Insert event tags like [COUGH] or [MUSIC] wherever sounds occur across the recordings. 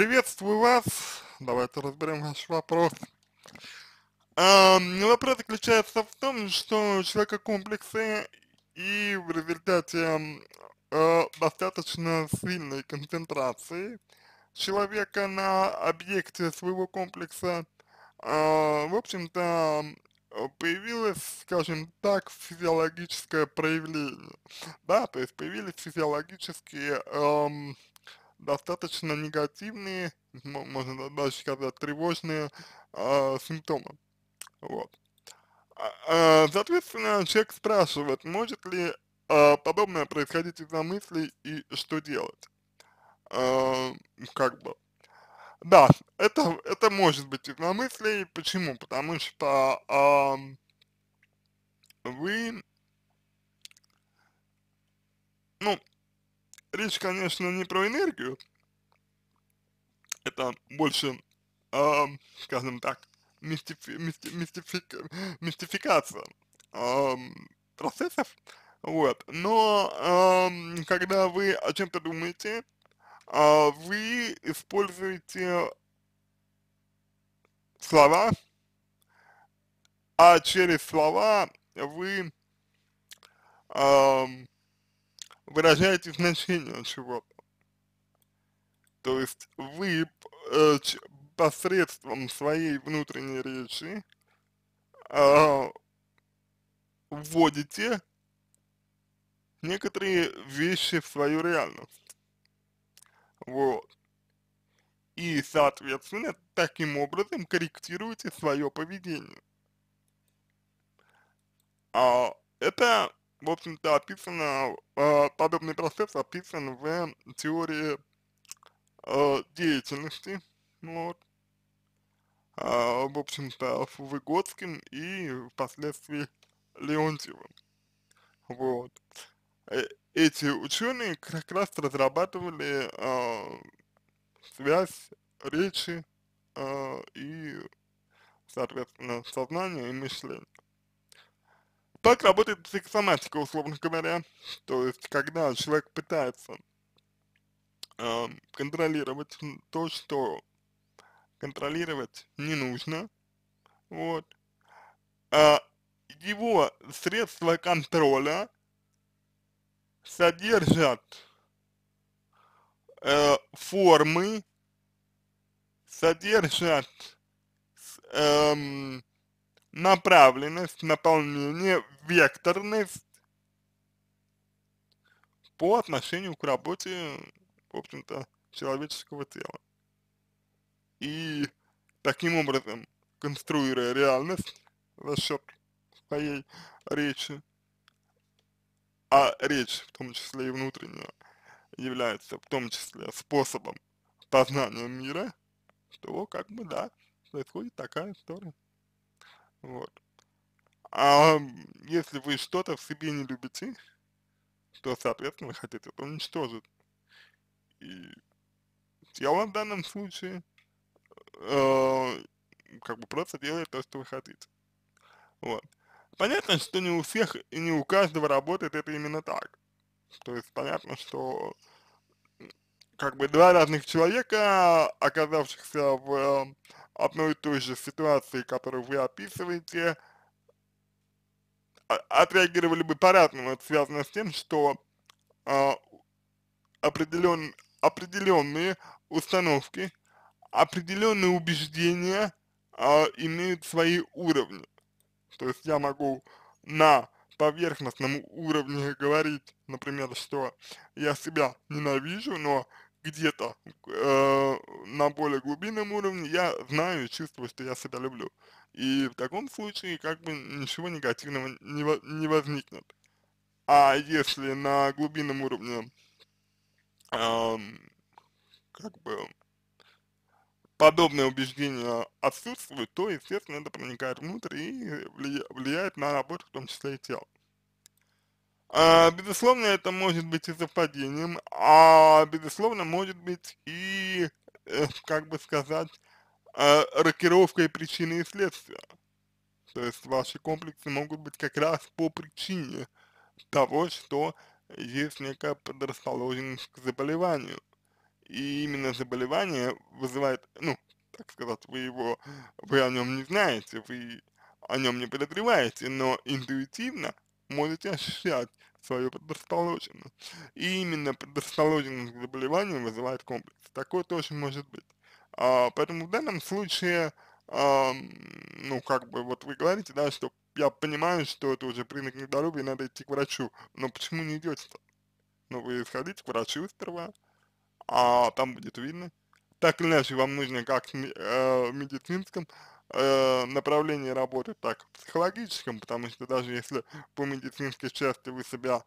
Приветствую вас. Давайте разберем ваш вопрос. А, вопрос заключается в том, что у человека комплексы и в результате э, достаточно сильной концентрации человека на объекте своего комплекса, э, в общем-то, появилось, скажем так, физиологическое проявление, да, то есть появились физиологические эм, достаточно негативные, можно даже сказать тревожные э, симптомы. Вот. А, а, соответственно, человек спрашивает, может ли э, подобное происходить из-за мыслей и что делать. Э, как бы. Да, это, это может быть из-за мыслей. Почему? Потому что э, вы речь, конечно, не про энергию. Это больше, э, скажем так, мистифи, мисти, мистификация э, процессов. Вот. Но э, когда вы о чем-то думаете, э, вы используете слова, а через слова вы выражаете значение чего-то. То есть вы э, посредством своей внутренней речи э, вводите некоторые вещи в свою реальность. Вот. И, соответственно, таким образом корректируете свое поведение. А это в общем-то, описано, э, подобный процесс описан в теории э, деятельности, вот, э, в общем-то, с Выгодским и впоследствии Леонтьевым, вот. Э, эти ученые как раз разрабатывали э, связь речи э, и, соответственно, сознания и мышления. Так работает психосоматика, условно говоря. То есть, когда человек пытается э, контролировать то, что контролировать не нужно, вот, э, его средства контроля содержат э, формы, содержат эм, направленность, наполнение, векторность по отношению к работе, в общем-то, человеческого тела. И таким образом, конструируя реальность за счет своей речи, а речь, в том числе и внутренняя, является в том числе способом познания мира, то как бы да, происходит такая история. Вот. А если вы что-то в себе не любите, то, соответственно, хотите это уничтожить. И тело в данном случае э, как бы просто делает то, что вы хотите. Вот. Понятно, что не у всех и не у каждого работает это именно так. То есть понятно, что как бы два разных человека, оказавшихся в э, одной и той же ситуации, которую вы описываете, а, отреагировали бы по-разному. Это связано с тем, что э, а, определен, определенные установки, определенные убеждения э, имеют свои уровни. То есть я могу на поверхностном уровне говорить, например, что я себя ненавижу, но где-то э, на более глубинном уровне я знаю и чувствую, что я себя люблю. И в таком случае как бы ничего негативного не, не возникнет. А если на глубинном уровне э, как бы подобное убеждение отсутствует, то, естественно, это проникает внутрь и влияет на работу, в том числе и тела. А, безусловно, это может быть и совпадением, а безусловно, может быть и, э, как бы сказать, э, рокировкой причины и следствия. То есть ваши комплексы могут быть как раз по причине того, что есть некая предрасположенность к заболеванию. И именно заболевание вызывает, ну, так сказать, вы его, вы о нем не знаете, вы о нем не подозреваете, но интуитивно можете ощущать свою предрасположенность. И именно предрасположенность к заболеванию вызывает комплекс. Такое тоже может быть. А, поэтому в данном случае, а, ну, как бы, вот вы говорите, да, что я понимаю, что это уже признак нездоровья, надо идти к врачу. Но почему не идете-то? Ну, вы сходите к врачу сперва, а там будет видно. Так или иначе, вам нужно как в э, медицинском Э, направлении работы, так, психологическом, потому что даже если по медицинской части вы себя,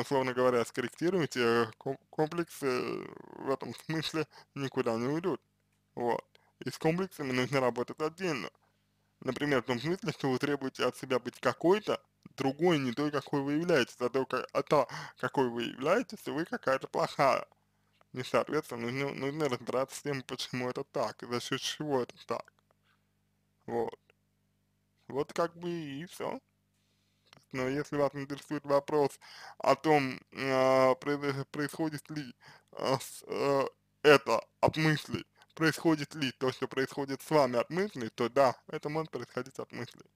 условно говоря, скорректируете, комплексы э, в этом смысле никуда не уйдут, вот. И с комплексами нужно работать отдельно. Например, в том смысле, что вы требуете от себя быть какой-то, другой, не той, какой вы являетесь, а то, а то какой вы являетесь, вы какая-то плохая. И, соответственно, нужно, нужно разбираться с тем, почему это так, за счет чего это так. Вот. Вот как бы и все. Но если вас интересует вопрос о том, э, происходит ли э, с, э, это от мыслей, происходит ли то, что происходит с вами от мыслей, то да, это может происходить от мыслей.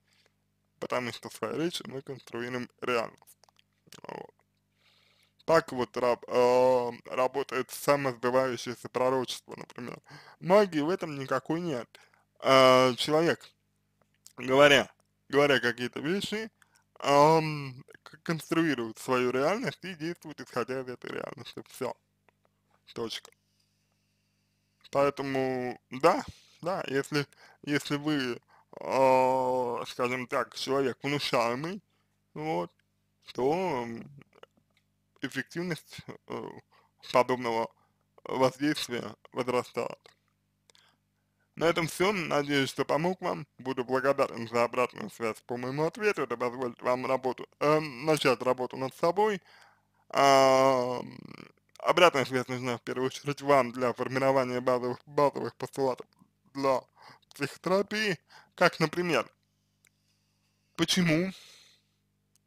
Потому что в своей речи мы конструируем реальность. Вот. Так вот раб, э, работает самосбывающееся пророчество, например. Магии в этом никакой нет э, человек, говоря, говоря какие-то вещи, э, конструирует свою реальность и действует исходя из этой реальности. Все. Точка. Поэтому, да, да, если, если вы, э, скажем так, человек внушаемый, вот, то эффективность э, подобного воздействия возрастает. На этом все. Надеюсь, что помог вам. Буду благодарен за обратную связь по моему ответу. Это позволит вам работу, э, начать работу над собой. А, обратная связь нужна в первую очередь вам для формирования базовых, базовых постулатов для психотерапии, как, например, почему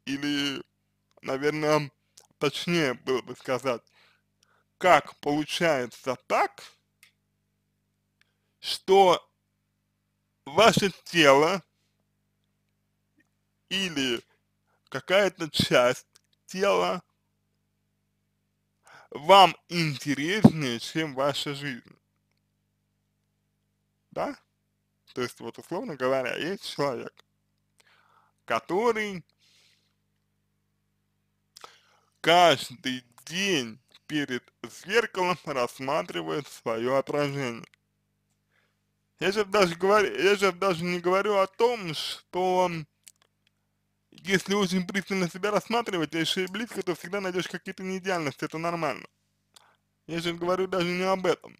или, наверное, точнее было бы сказать, как получается так, что ваше тело или какая-то часть тела вам интереснее, чем ваша жизнь. Да? То есть, вот условно говоря, есть человек, который каждый день перед зеркалом рассматривает свое отражение. Я же даже говорю, я же даже не говорю о том, что если очень пристально себя рассматривать, а еще и близко, то всегда найдешь какие-то неидеальности, это нормально. Я же говорю даже не об этом.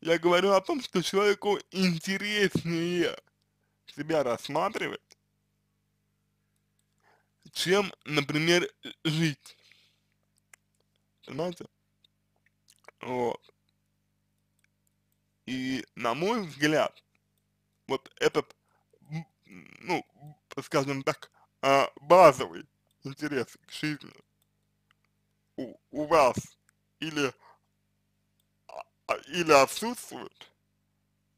Я говорю о том, что человеку интереснее себя рассматривать, чем, например, жить. Понимаете? Вот. И, на мой взгляд, вот этот, ну, скажем так, а, базовый интерес к жизни у, у вас или, а, а, или отсутствует,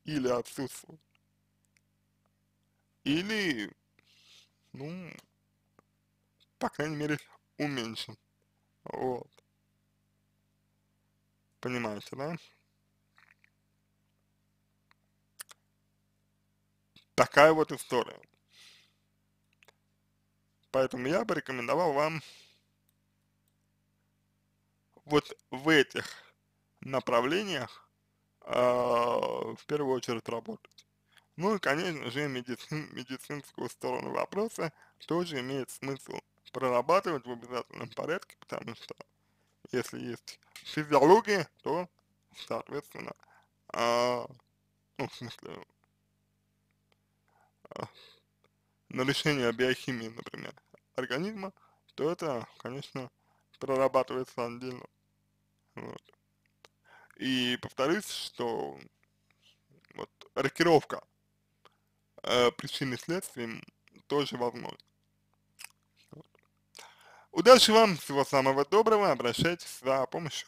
или отсутствует, или, ну, по крайней мере, уменьшен. Вот. Понимаете, да? Такая вот история. Поэтому я бы рекомендовал вам вот в этих направлениях э, в первую очередь работать. Ну и, конечно же, медицин, медицинскую сторону вопроса тоже имеет смысл прорабатывать в обязательном порядке, потому что если есть физиология, то, соответственно, э, ну, в смысле, [LAUGHS] нарушение биохимии, например, организма, то это, конечно, прорабатывается отдельно. Вот. И повторюсь, что вот рокировка э, причин и следствий тоже возможна. Удачи вам, всего самого доброго, обращайтесь за помощью.